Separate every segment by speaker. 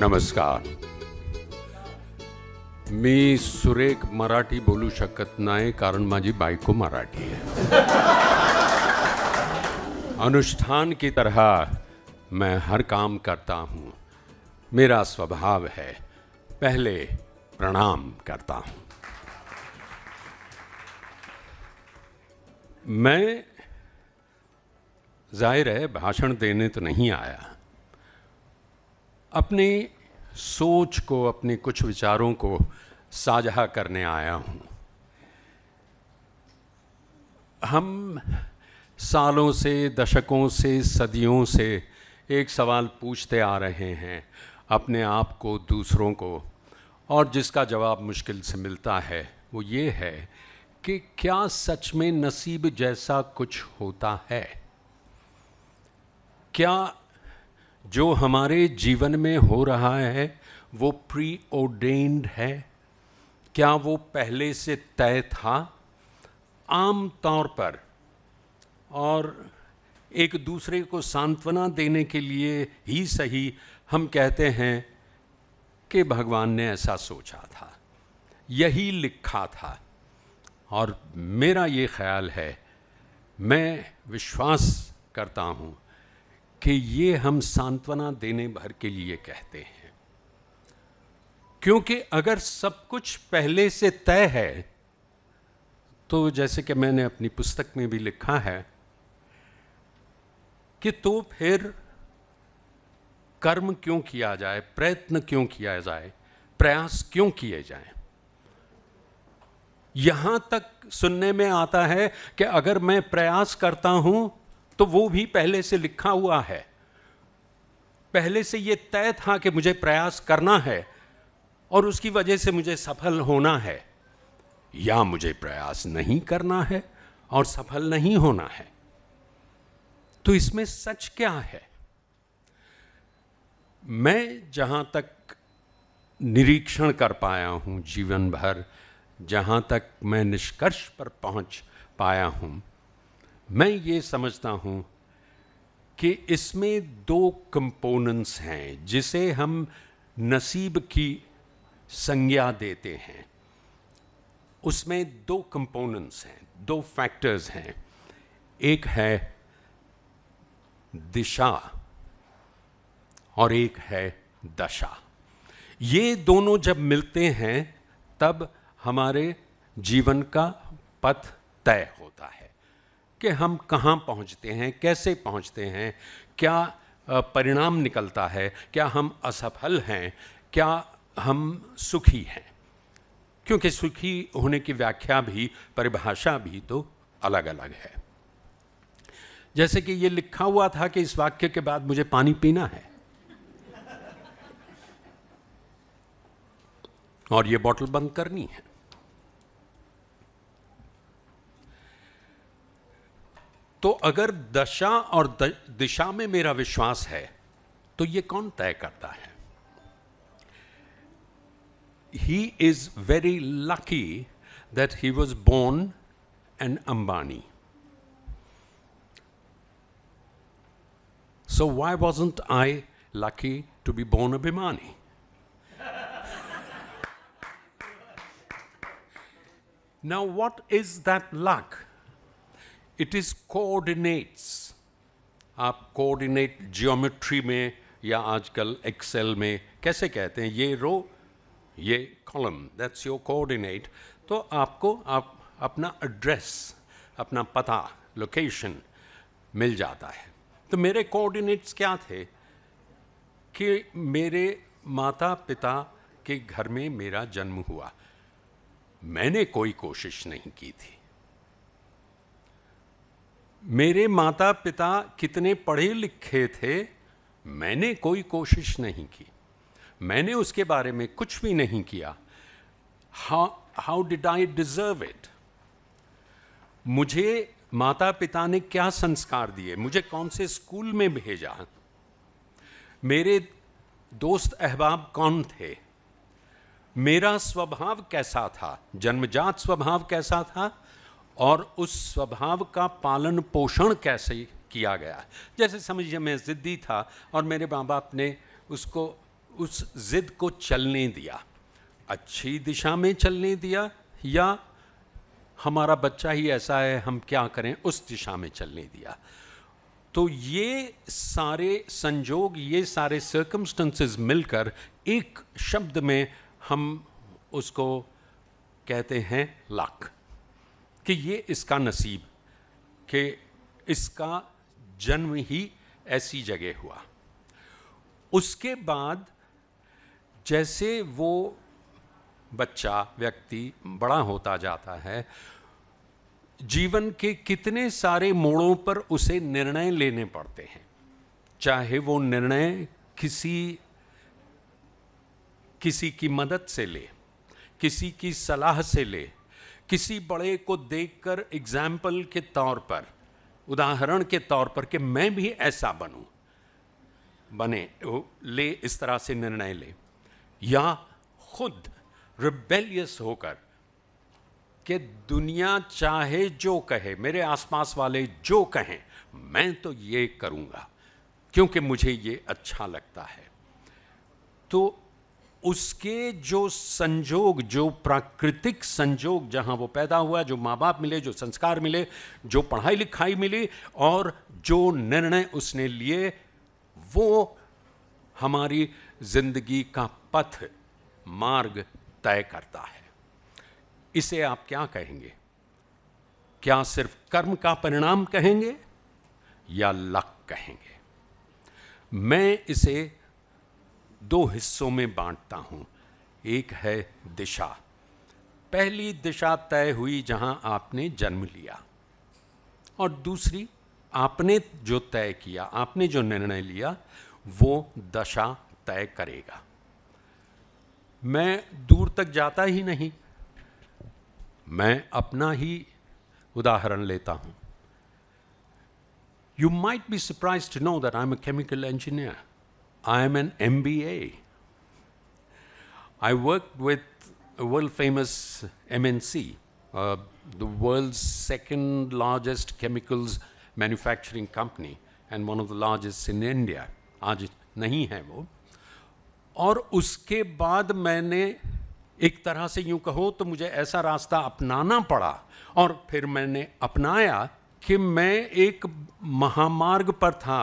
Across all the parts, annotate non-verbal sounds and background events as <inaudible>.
Speaker 1: नमस्कार मी सुरेख मराठी बोलू शकत नाही कारण माझी बायको मराठी आहे अनुष्ठान की तरह मैं हर काम करता हूँ मेरा स्वभाव है पहले प्रणाम करता हूँ मैं जाहिर है भाषण देने तो नहीं आया अपने सोच को अपने कुछ विचारों को साझा करने आया हूँ हम सालों से दशकों से सदियों से एक सवाल पूछते आ रहे हैं अपने आप को दूसरों को और जिसका जवाब मुश्किल से मिलता है वो ये है कि क्या सच में नसीब जैसा कुछ होता है क्या जो हमारे जीवन में हो रहा है वो प्री ओडेंड है क्या वो पहले से तय था आम तौर पर और एक दूसरे को सांत्वना देने के लिए ही सही हम कहते हैं कि भगवान ने ऐसा सोचा था यही लिखा था और मेरा ये ख्याल है मैं विश्वास करता हूँ कि ये हम सांत्वना देने भर के लिए कहते हैं क्योंकि अगर सब कुछ पहले से तय है तो जैसे कि मैंने अपनी पुस्तक में भी लिखा है कि तो फिर कर्म क्यों किया जाए प्रयत्न क्यों किया जाए प्रयास क्यों किए जाए यहां तक सुनने में आता है कि अगर मैं प्रयास करता हूं तो वो भी पहले से लिखा हुआ है पहले से ये तय था कि मुझे प्रयास करना है और उसकी वजह से मुझे सफल होना है या मुझे प्रयास नहीं करना है और सफल नहीं होना है तो इसमें सच क्या है मैं जहां तक निरीक्षण कर पाया हूं जीवन भर जहां तक मैं निष्कर्ष पर पहुंच पाया हूं मैं ये समझता हूँ कि इसमें दो कंपोनेंट्स हैं जिसे हम नसीब की संज्ञा देते हैं उसमें दो कंपोनेंट्स हैं दो फैक्टर्स हैं एक है दिशा और एक है दशा ये दोनों जब मिलते हैं तब हमारे जीवन का पथ तय होता है कि हम कहाँ पहुँचते हैं कैसे पहुँचते हैं क्या परिणाम निकलता है क्या हम असफल हैं क्या हम सुखी हैं क्योंकि सुखी होने की व्याख्या भी परिभाषा भी तो अलग अलग है जैसे कि ये लिखा हुआ था कि इस वाक्य के बाद मुझे पानी पीना है और ये बॉटल बंद करनी है तो अगर दशा और दिशा में मेरा विश्वास है तो ये कौन तय करता है he is very lucky that he was born an Ambani so why wasn't I lucky to be born अभिमानी now what is that luck it is coordinates आप कोऑर्डिनेट जियोमेट्री में या आजकल एक्सेल में कैसे कहते हैं ये रो ये कॉलम दैट्स योर कोऑर्डिनेट तो आपको आप अपना एड्रेस अपना पता लोकेशन मिल जाता है तो मेरे कोऑर्डिनेट्स क्या थे कि मेरे माता पिता के घर में मेरा जन्म हुआ मैंने कोई कोशिश नहीं की थी मेरे माता पिता कितने पढ़े लिखे थे मैंने कोई कोशिश नहीं की मैंने उसके बारे में कुछ भी नहीं किया how did I deserve it मुझे माता पिता ने क्या संस्कार दिए मुझे कौन से स्कूल में भेजा मेरे दोस्त अहबाब कौन थे मेरा स्वभाव कैसा था जन्मजात स्वभाव कैसा था और उस स्वभाव का पालन पोषण कैसे किया गया जैसे समझिए मैं ज़िद्दी था और मेरे माँ बाप ने उसको उस ज़िद को चलने दिया अच्छी दिशा में चलने दिया या हमारा बच्चा ही ऐसा है हम क्या करें उस दिशा में चलने दिया तो ये सारे संजोग ये सारे सर्कमस्टेंसेस मिलकर एक शब्द में हम उसको कहते हैं लाख कि ये इसका नसीब कि इसका जन्म ही ऐसी जगह हुआ उसके बाद जैसे वो बच्चा व्यक्ति बड़ा होता जाता है जीवन के कितने सारे मोड़ों पर उसे निर्णय लेने पड़ते हैं चाहे वो निर्णय किसी किसी की मदद से ले किसी की सलाह से ले किसी बड़े को देखकर एग्जाम्पल के तौर पर उदाहरण के तौर पर कि मैं भी ऐसा बनूं बने ले इस तरह से निर्णय ले या खुद रिबेलियस होकर कि दुनिया चाहे जो कहे मेरे आसपास वाले जो कहें मैं तो ये करूँगा क्योंकि मुझे ये अच्छा लगता है तो उसके जो संजोग जो प्राकृतिक संजोग जहां वो पैदा हुआ जो माँ बाप मिले जो संस्कार मिले जो पढ़ाई लिखाई मिली और जो निर्णय उसने लिए वो हमारी जिंदगी का पथ मार्ग तय करता है इसे आप क्या कहेंगे क्या सिर्फ कर्म का परिणाम कहेंगे या लक कहेंगे मैं इसे दो हिस्सों में बांटता हूँ एक है दिशा पहली दिशा तय हुई जहाँ आपने जन्म लिया और दूसरी आपने जो तय किया आपने जो निर्णय लिया वो दशा तय करेगा मैं दूर तक जाता ही नहीं मैं अपना ही उदाहरण लेता हूँ you might be surprise know that I am a chemical engineer I am an MBA. I worked with a world famous MNC, uh, the world's second largest chemicals manufacturing company and one of the largest in India. आज नहीं है वो और उसके बाद मैंने एक तरह से यूं कहो तो मुझे ऐसा रास्ता अपनाना पड़ा और फिर मैंने अपनाया कि मैं एक महामार्ग पर था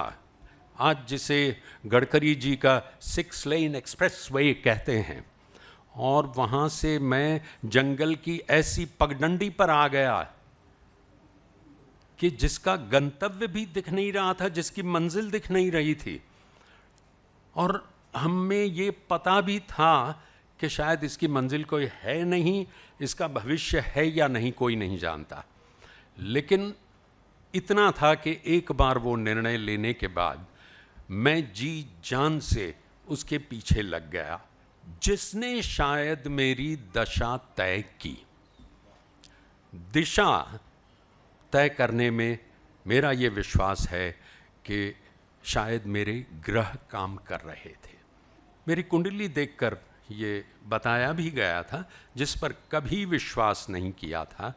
Speaker 1: आज जिसे गडकरी जी का सिक्स लेन एक्सप्रेस वे कहते हैं और वहाँ से मैं जंगल की ऐसी पगडंडी पर आ गया कि जिसका गंतव्य भी दिख नहीं रहा था जिसकी मंजिल दिख नहीं रही थी और हमें ये पता भी था कि शायद इसकी मंजिल कोई है नहीं इसका भविष्य है या नहीं कोई नहीं जानता लेकिन इतना था कि एक बार वो निर्णय लेने के बाद मैं जी जान से उसके पीछे लग गया जिसने शायद मेरी दशा तय की दिशा तय करने में मेरा ये विश्वास है कि शायद मेरे ग्रह काम कर रहे थे मेरी कुंडली देखकर ये बताया भी गया था जिस पर कभी विश्वास नहीं किया था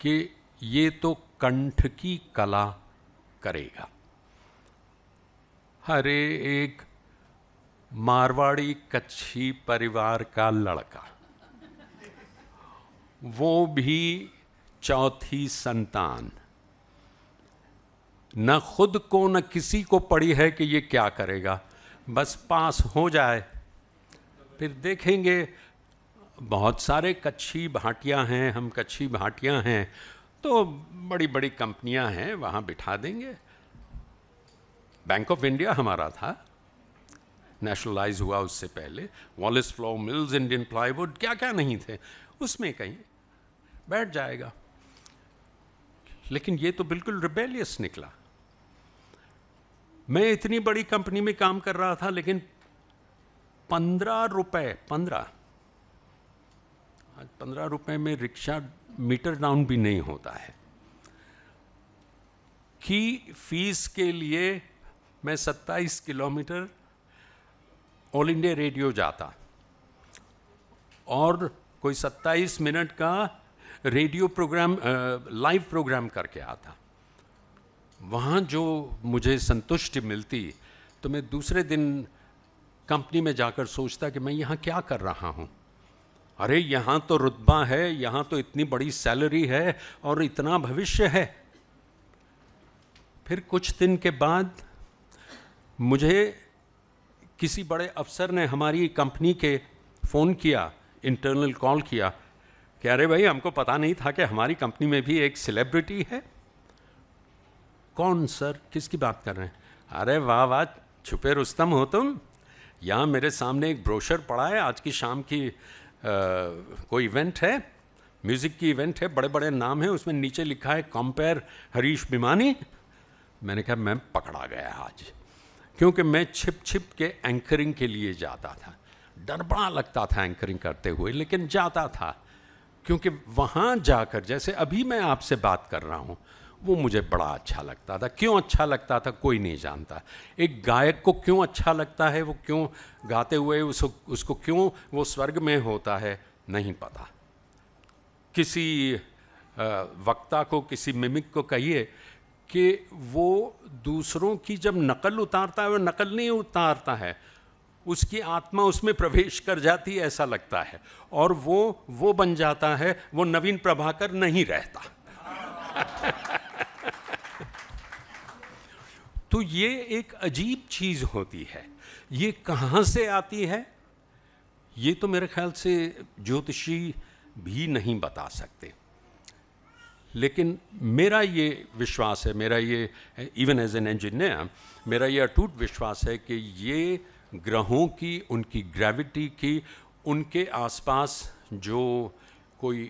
Speaker 1: कि ये तो कंठ की कला करेगा हरे एक मारवाड़ी कच्छी परिवार का लड़का वो भी चौथी संतान न खुद को न किसी को पड़ी है कि ये क्या करेगा बस पास हो जाए फिर देखेंगे बहुत सारे कच्छी भाटियाँ हैं हम कच्छी भाटियाँ हैं तो बड़ी बड़ी कंपनियाँ हैं वहाँ बिठा देंगे बैंक ऑफ इंडिया हमारा था नेशनलाइज हुआ उससे पहले Wallace flour mills Indian plywood क्या क्या नहीं थे उसमें कहीं बैठ जाएगा लेकिन ये तो बिल्कुल रिबेलियस निकला मैं इतनी बड़ी कंपनी में काम कर रहा था लेकिन पंद्रह रुपए पंद्रह आज पंद्रह रुपए में रिक्शा मीटर डाउन भी नहीं होता है की फीस के लिए मैं 27 किलोमीटर ऑल इंडिया रेडियो जाता और कोई 27 मिनट का रेडियो प्रोग्राम लाइव प्रोग्राम करके आता वहाँ जो मुझे संतुष्टि मिलती तो मैं दूसरे दिन कंपनी में जाकर सोचता कि मैं यहाँ क्या कर रहा हूँ अरे यहाँ तो रुतबा है यहाँ तो इतनी बड़ी सैलरी है और इतना भविष्य है फिर कुछ दिन के बाद मुझे किसी बड़े अफसर ने हमारी कंपनी के फ़ोन किया इंटरनल कॉल किया कि अरे भाई हमको पता नहीं था कि हमारी कंपनी में भी एक सेलिब्रिटी है कौन सर किसकी बात कर रहे हैं अरे वाह वाह छुपे रुस्तम हो तुम यहाँ मेरे सामने एक ब्रोशर पड़ा है आज की शाम की आ, कोई इवेंट है म्यूज़िक की इवेंट है बड़े बड़े नाम हैं उसमें नीचे लिखा है कॉम्पेयर हरीश बिमानी मैंने कहा मैम पकड़ा गया आज क्योंकि मैं छिप छिप के एंकरिंग के लिए जाता था डरबड़ा लगता था एंकरिंग करते हुए लेकिन जाता था क्योंकि वहाँ जाकर जैसे अभी मैं आपसे बात कर रहा हूँ वो मुझे बड़ा अच्छा लगता था क्यों अच्छा लगता था कोई नहीं जानता एक गायक को क्यों अच्छा लगता है वो क्यों गाते हुए उसको उसको क्यों वो स्वर्ग में होता है नहीं पता किसी वक्ता को किसी मिमिक को कहिए कि वो दूसरों की जब नकल उतारता है वो नकल नहीं उतारता है उसकी आत्मा उसमें प्रवेश कर जाती है ऐसा लगता है और वो वो बन जाता है वो नवीन प्रभाकर नहीं रहता <laughs> तो ये एक अजीब चीज़ होती है ये कहाँ से आती है ये तो मेरे ख्याल से ज्योतिषी भी नहीं बता सकते लेकिन मेरा ये विश्वास है मेरा ये इवन एज एन इंजीनियर मेरा ये अटूट विश्वास है कि ये ग्रहों की उनकी ग्रेविटी की उनके आसपास जो कोई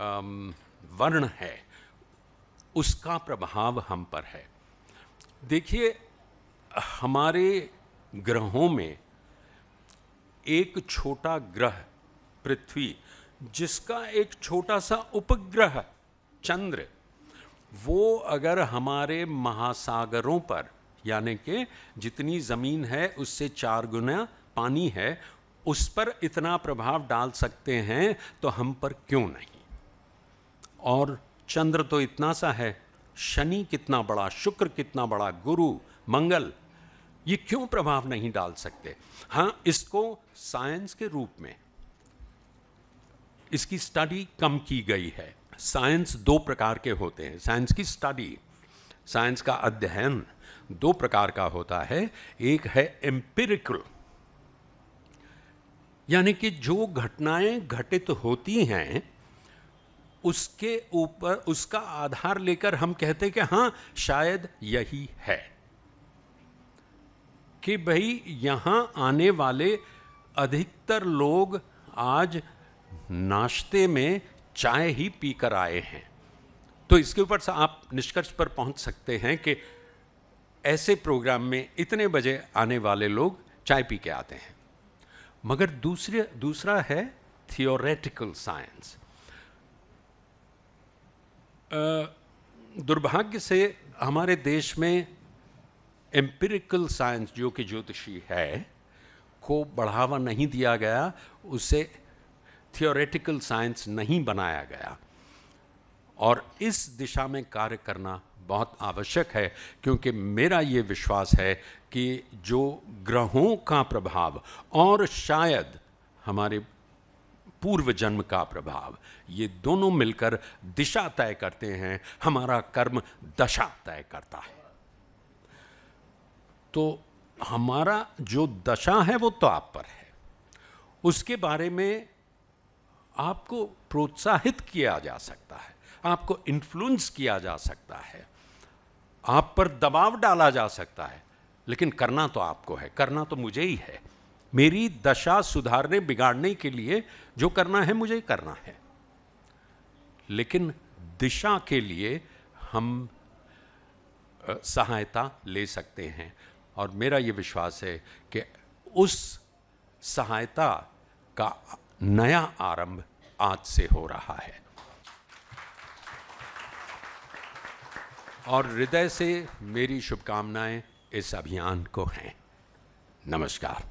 Speaker 1: um, वर्ण है उसका प्रभाव हम पर है देखिए हमारे ग्रहों में एक छोटा ग्रह पृथ्वी जिसका एक छोटा सा उपग्रह चंद्र वो अगर हमारे महासागरों पर यानी कि जितनी ज़मीन है उससे चार गुना पानी है उस पर इतना प्रभाव डाल सकते हैं तो हम पर क्यों नहीं और चंद्र तो इतना सा है शनि कितना बड़ा शुक्र कितना बड़ा गुरु मंगल ये क्यों प्रभाव नहीं डाल सकते हाँ इसको साइंस के रूप में इसकी स्टडी कम की गई है साइंस दो प्रकार के होते हैं साइंस की स्टडी साइंस का अध्ययन दो प्रकार का होता है एक है एम्पिरिकल यानी कि जो घटनाएं घटित होती हैं उसके ऊपर उसका आधार लेकर हम कहते हैं कि हां शायद यही है कि भाई यहां आने वाले अधिकतर लोग आज नाश्ते में चाय ही पीकर आए हैं तो इसके ऊपर से आप निष्कर्ष पर पहुंच सकते हैं कि ऐसे प्रोग्राम में इतने बजे आने वाले लोग चाय पी के आते हैं मगर दूसरे दूसरा है थियोरेटिकल साइंस दुर्भाग्य से हमारे देश में एम्पिरिकल साइंस जो कि ज्योतिषी है को बढ़ावा नहीं दिया गया उसे थियोरेटिकल साइंस नहीं बनाया गया और इस दिशा में कार्य करना बहुत आवश्यक है क्योंकि मेरा ये विश्वास है कि जो ग्रहों का प्रभाव और शायद हमारे पूर्व जन्म का प्रभाव ये दोनों मिलकर दिशा तय करते हैं हमारा कर्म दशा तय करता है तो हमारा जो दशा है वो तो आप पर है उसके बारे में आपको प्रोत्साहित किया जा सकता है आपको इन्फ्लुएंस किया जा सकता है आप पर दबाव डाला जा सकता है लेकिन करना तो आपको है करना तो मुझे ही है मेरी दशा सुधारने बिगाड़ने के लिए जो करना है मुझे करना है लेकिन दिशा के लिए हम सहायता ले सकते हैं और मेरा ये विश्वास है कि उस सहायता का नया आरंभ आज से हो रहा है और हृदय से मेरी शुभकामनाएं इस अभियान को हैं नमस्कार